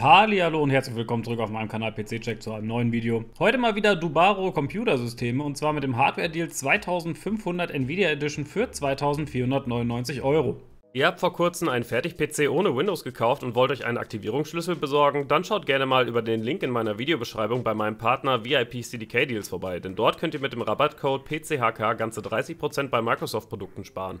Hallihallo und herzlich willkommen zurück auf meinem Kanal PC Check zu einem neuen Video. Heute mal wieder Dubaro Computersysteme und zwar mit dem Hardware-Deal 2500 Nvidia Edition für 2499 Euro. Ihr habt vor kurzem einen Fertig-PC ohne Windows gekauft und wollt euch einen Aktivierungsschlüssel besorgen? Dann schaut gerne mal über den Link in meiner Videobeschreibung bei meinem Partner VIP CDK Deals vorbei, denn dort könnt ihr mit dem Rabattcode PCHK ganze 30% bei Microsoft-Produkten sparen.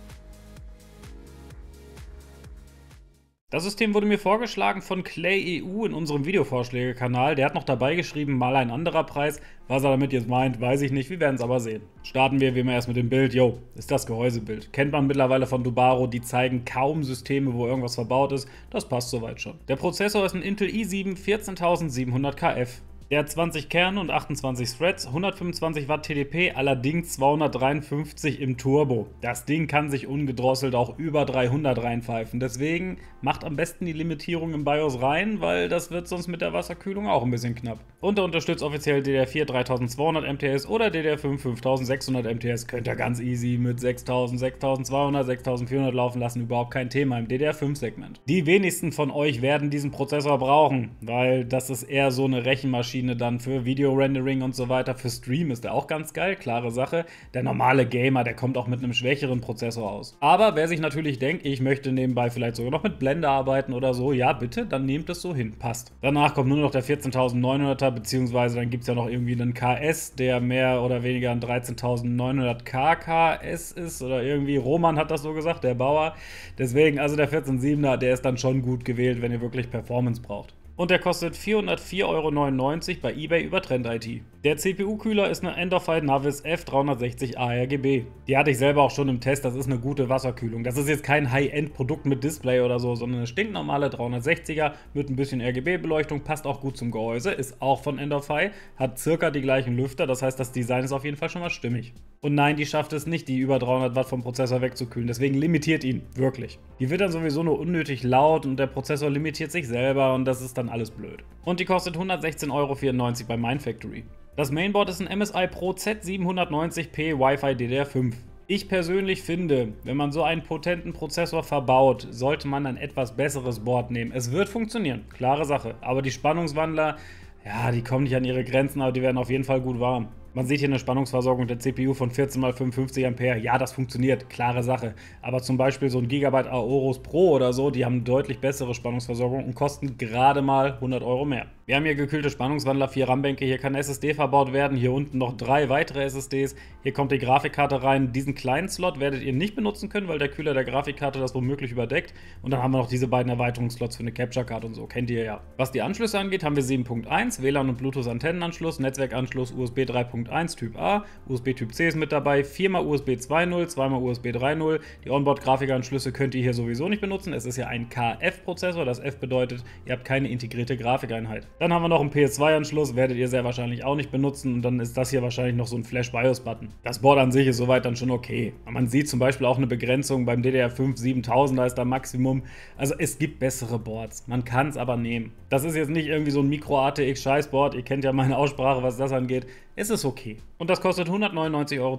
Das System wurde mir vorgeschlagen von Clay EU in unserem Videovorschläge-Kanal. Der hat noch dabei geschrieben, mal ein anderer Preis. Was er damit jetzt meint, weiß ich nicht. Wir werden es aber sehen. Starten wir wie immer erst mit dem Bild. Jo, ist das Gehäusebild. Kennt man mittlerweile von Dubaro. Die zeigen kaum Systeme, wo irgendwas verbaut ist. Das passt soweit schon. Der Prozessor ist ein Intel i7 14700KF. Der hat 20 Kerne und 28 Threads, 125 Watt TDP, allerdings 253 im Turbo. Das Ding kann sich ungedrosselt auch über 300 reinpfeifen. Deswegen macht am besten die Limitierung im BIOS rein, weil das wird sonst mit der Wasserkühlung auch ein bisschen knapp. Und er unterstützt offiziell DDR4 3200 MTS oder DDR5 5600 MTS. Könnt ihr ganz easy mit 6000, 6200, 6400 laufen lassen. Überhaupt kein Thema im DDR5-Segment. Die wenigsten von euch werden diesen Prozessor brauchen, weil das ist eher so eine Rechenmaschine Maschine dann für Video-Rendering und so weiter, für Stream ist der auch ganz geil, klare Sache. Der normale Gamer, der kommt auch mit einem schwächeren Prozessor aus. Aber wer sich natürlich denkt, ich möchte nebenbei vielleicht sogar noch mit Blender arbeiten oder so, ja bitte, dann nehmt es so hin, passt. Danach kommt nur noch der 14900er, beziehungsweise dann gibt es ja noch irgendwie einen KS, der mehr oder weniger ein 13900 k KS ist oder irgendwie, Roman hat das so gesagt, der Bauer. Deswegen, also der 147er, der ist dann schon gut gewählt, wenn ihr wirklich Performance braucht und der kostet 404,99 Euro bei eBay über Trend-IT. Der CPU-Kühler ist eine Enderfight Navis F360 ARGB. Die hatte ich selber auch schon im Test, das ist eine gute Wasserkühlung. Das ist jetzt kein High-End-Produkt mit Display oder so, sondern eine stinknormale 360er mit ein bisschen RGB-Beleuchtung, passt auch gut zum Gehäuse, ist auch von Enderfy, hat circa die gleichen Lüfter, das heißt, das Design ist auf jeden Fall schon mal stimmig. Und nein, die schafft es nicht, die über 300 Watt vom Prozessor wegzukühlen. Deswegen limitiert ihn, wirklich. Die wird dann sowieso nur unnötig laut und der Prozessor limitiert sich selber und das ist dann alles blöd. Und die kostet 116,94 Euro bei Mindfactory. Das Mainboard ist ein MSI Pro Z790p Wi-Fi DDR5. Ich persönlich finde, wenn man so einen potenten Prozessor verbaut, sollte man ein etwas besseres Board nehmen. Es wird funktionieren, klare Sache. Aber die Spannungswandler, ja, die kommen nicht an ihre Grenzen, aber die werden auf jeden Fall gut warm. Man sieht hier eine Spannungsversorgung der CPU von 14 x 55 Ampere. Ja, das funktioniert, klare Sache. Aber zum Beispiel so ein Gigabyte Aorus Pro oder so, die haben deutlich bessere Spannungsversorgung und kosten gerade mal 100 Euro mehr. Wir haben hier gekühlte Spannungswandler, vier RAM-Bänke, hier kann SSD verbaut werden, hier unten noch drei weitere SSDs, hier kommt die Grafikkarte rein. Diesen kleinen Slot werdet ihr nicht benutzen können, weil der Kühler der Grafikkarte das womöglich überdeckt. Und dann haben wir noch diese beiden Erweiterungsslots für eine Capture-Card und so, kennt ihr ja. Was die Anschlüsse angeht, haben wir 7.1, WLAN und Bluetooth-Antennenanschluss, Netzwerkanschluss, USB 3.0. 3.1 Typ A, USB Typ C ist mit dabei, 4x USB 2.0, 2x USB 3.0. Die Onboard-Grafikanschlüsse könnt ihr hier sowieso nicht benutzen. Es ist ja ein KF-Prozessor, das F bedeutet, ihr habt keine integrierte Grafikeinheit. Dann haben wir noch einen PS2-Anschluss, werdet ihr sehr wahrscheinlich auch nicht benutzen und dann ist das hier wahrscheinlich noch so ein Flash-BIOS-Button. Das Board an sich ist soweit dann schon okay. Aber man sieht zum Beispiel auch eine Begrenzung beim DDR5 7000, da ist da Maximum. Also es gibt bessere Boards, man kann es aber nehmen. Das ist jetzt nicht irgendwie so ein Micro-ATX-Scheißboard, ihr kennt ja meine Aussprache, was das angeht. Es ist okay. Und das kostet 199,22 Euro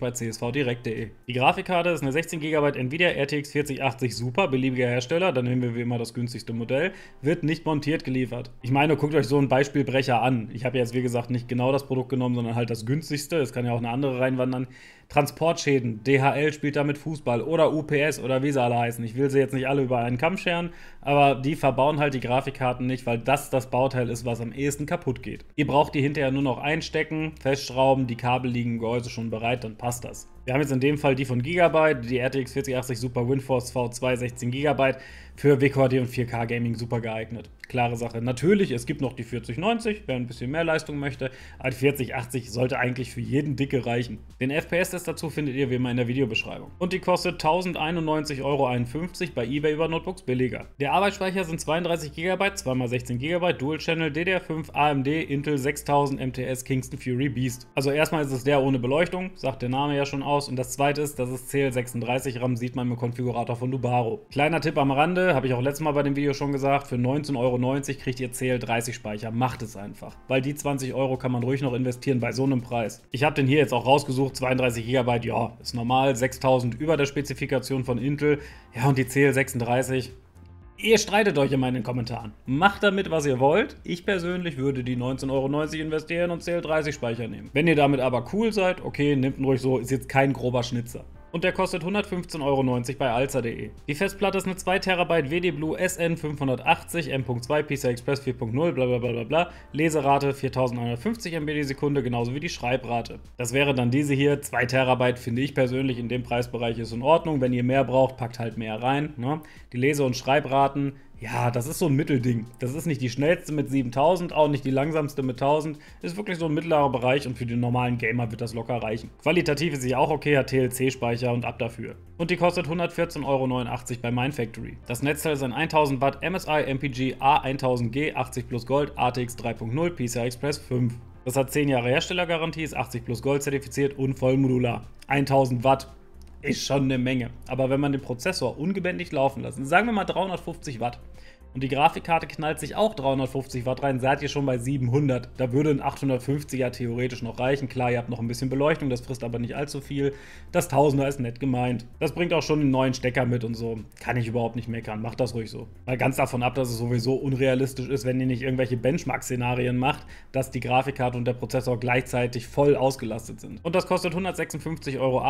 bei csvdirekt.de. Die Grafikkarte ist eine 16 GB Nvidia RTX 4080 Super, beliebiger Hersteller, dann nehmen wir wie immer das günstigste Modell, wird nicht montiert geliefert. Ich meine, guckt euch so einen Beispielbrecher an. Ich habe jetzt wie gesagt nicht genau das Produkt genommen, sondern halt das günstigste. Es kann ja auch eine andere reinwandern. Transportschäden, DHL spielt damit Fußball oder UPS oder wie sie alle heißen. Ich will sie jetzt nicht alle über einen Kamm scheren, aber die verbauen halt die Grafikkarten nicht, weil das das Bauteil ist, was am ehesten kaputt geht. Ihr braucht die hinterher nur noch einstecken reinstecken, festschrauben, die Kabel liegen im Gehäuse schon bereit, dann passt das. Wir haben jetzt in dem Fall die von Gigabyte, die RTX 4080 Super WinForce V2 16 GB für WQHD und 4K Gaming super geeignet. Klare Sache. Natürlich, es gibt noch die 4090, wer ein bisschen mehr Leistung möchte, aber die 4080 sollte eigentlich für jeden Dicke reichen. Den FPS-Test dazu findet ihr wie immer in der Videobeschreibung. Und die kostet 1091,51 Euro bei eBay über Notebooks billiger. Der Arbeitsspeicher sind 32 GB, 2x16 GB, Dual-Channel, DDR5, AMD, Intel 6000 MTS Kingston Fury Beast. Also erstmal ist es der ohne Beleuchtung, sagt der Name ja schon aus. Und das zweite ist, das ist CL36 RAM, sieht man im Konfigurator von Dubaro. Kleiner Tipp am Rande, habe ich auch letztes Mal bei dem Video schon gesagt, für 19,90 Euro kriegt ihr CL30 Speicher. Macht es einfach, weil die 20 Euro kann man ruhig noch investieren bei so einem Preis. Ich habe den hier jetzt auch rausgesucht, 32 GB, ja, ist normal, 6000 über der Spezifikation von Intel. Ja, und die CL36, Ihr streitet euch immer in den Kommentaren. Macht damit, was ihr wollt. Ich persönlich würde die 19,90 Euro investieren und CL30 Speicher nehmen. Wenn ihr damit aber cool seid, okay, nehmt ihn ruhig so, ist jetzt kein grober Schnitzer und der kostet 115,90 Euro bei alza.de. Die Festplatte ist eine 2 TB WD Blue SN580 M.2 PCI Express 4.0 blablabla, Leserate 4150 MB die Sekunde, genauso wie die Schreibrate. Das wäre dann diese hier, 2 TB finde ich persönlich in dem Preisbereich ist in Ordnung, wenn ihr mehr braucht, packt halt mehr rein. Ne? Die Lese- und Schreibraten ja, das ist so ein Mittelding. Das ist nicht die schnellste mit 7000, auch nicht die langsamste mit 1000. Ist wirklich so ein mittlerer Bereich und für den normalen Gamer wird das locker reichen. Qualitativ ist sie auch okay, hat TLC-Speicher und ab dafür. Und die kostet 114,89 Euro bei Mindfactory. Das Netzteil ist ein 1000 Watt MSI MPG A1000G 80 plus Gold ATX 3.0 PCI Express 5. Das hat 10 Jahre Herstellergarantie, ist 80 plus Gold zertifiziert und vollmodular. 1000 Watt ist schon eine Menge. Aber wenn man den Prozessor ungebändigt laufen lassen, sagen wir mal 350 Watt, und die Grafikkarte knallt sich auch 350 Watt rein, seid ihr schon bei 700. Da würde ein 850er theoretisch noch reichen. Klar, ihr habt noch ein bisschen Beleuchtung, das frisst aber nicht allzu viel. Das 1000er ist nett gemeint. Das bringt auch schon einen neuen Stecker mit und so. Kann ich überhaupt nicht meckern, macht das ruhig so. Mal ganz davon ab, dass es sowieso unrealistisch ist, wenn ihr nicht irgendwelche Benchmark-Szenarien macht, dass die Grafikkarte und der Prozessor gleichzeitig voll ausgelastet sind. Und das kostet 156,80 Euro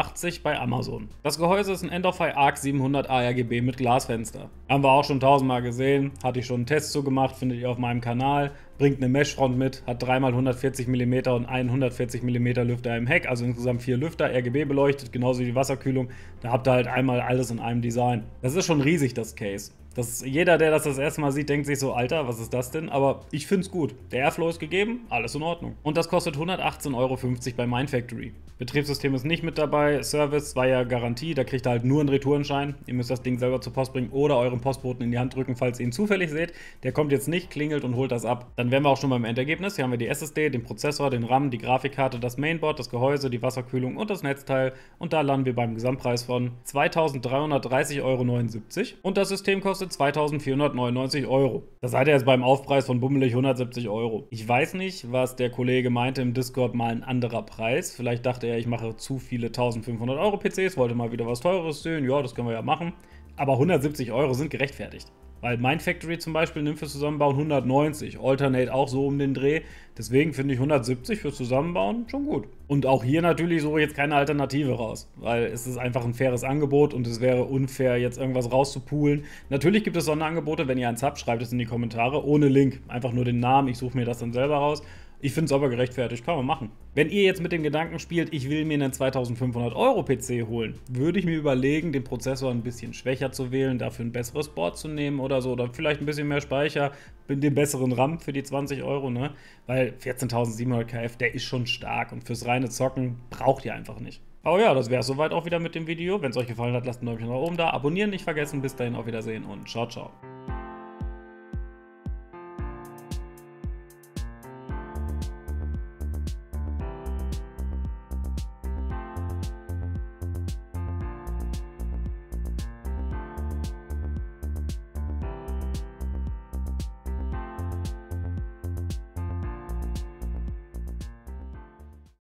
bei Amazon. Das Gehäuse ist ein End of Arc 700 ARGB mit Glasfenster. Haben wir auch schon tausendmal gesehen hatte ich schon einen Test zu gemacht, findet ihr auf meinem Kanal. Bringt eine Meshfront mit, hat 3 x 140 mm und 140 mm Lüfter im Heck, also insgesamt vier Lüfter, RGB beleuchtet, genauso wie die Wasserkühlung. Da habt ihr halt einmal alles in einem Design. Das ist schon riesig, das Case. Das, jeder, der das das erste Mal sieht, denkt sich so, Alter, was ist das denn? Aber ich finde es gut. Der Airflow ist gegeben, alles in Ordnung. Und das kostet 118,50 Euro bei Mindfactory. Betriebssystem ist nicht mit dabei, Service war ja Garantie, da kriegt ihr halt nur einen Retourenschein. Ihr müsst das Ding selber zur Post bringen oder euren Postboten in die Hand drücken, falls ihr ihn zufällig seht. Der kommt jetzt nicht, klingelt und holt das ab. Dann wären wir auch schon beim Endergebnis. Hier haben wir die SSD, den Prozessor, den RAM, die Grafikkarte, das Mainboard, das Gehäuse, die Wasserkühlung und das Netzteil. Und da landen wir beim Gesamtpreis von 2330,79 Euro. Und das System kostet kostet 2499 Euro. Da seid ihr jetzt beim Aufpreis von bummelig 170 Euro. Ich weiß nicht, was der Kollege meinte im Discord, mal ein anderer Preis. Vielleicht dachte er, ich mache zu viele 1500 Euro PCs, wollte mal wieder was Teures sehen. Ja, das können wir ja machen aber 170 Euro sind gerechtfertigt. Weil Mindfactory zum Beispiel nimmt fürs Zusammenbauen 190, Alternate auch so um den Dreh. Deswegen finde ich 170 fürs Zusammenbauen schon gut. Und auch hier natürlich suche ich jetzt keine Alternative raus, weil es ist einfach ein faires Angebot und es wäre unfair, jetzt irgendwas rauszupoolen. Natürlich gibt es Sonderangebote, wenn ihr eins habt, schreibt es in die Kommentare ohne Link. Einfach nur den Namen, ich suche mir das dann selber raus. Ich finde es aber gerechtfertigt, kann man machen. Wenn ihr jetzt mit dem Gedanken spielt, ich will mir einen 2500 Euro PC holen, würde ich mir überlegen, den Prozessor ein bisschen schwächer zu wählen, dafür ein besseres Board zu nehmen oder so, oder vielleicht ein bisschen mehr Speicher, den besseren RAM für die 20 Euro, ne? Weil 14700 KF, der ist schon stark und fürs reine Zocken braucht ihr einfach nicht. Aber ja, das wäre es soweit auch wieder mit dem Video. Wenn es euch gefallen hat, lasst ein Däumchen nach oben da, abonnieren nicht vergessen. Bis dahin, auf Wiedersehen und ciao, ciao.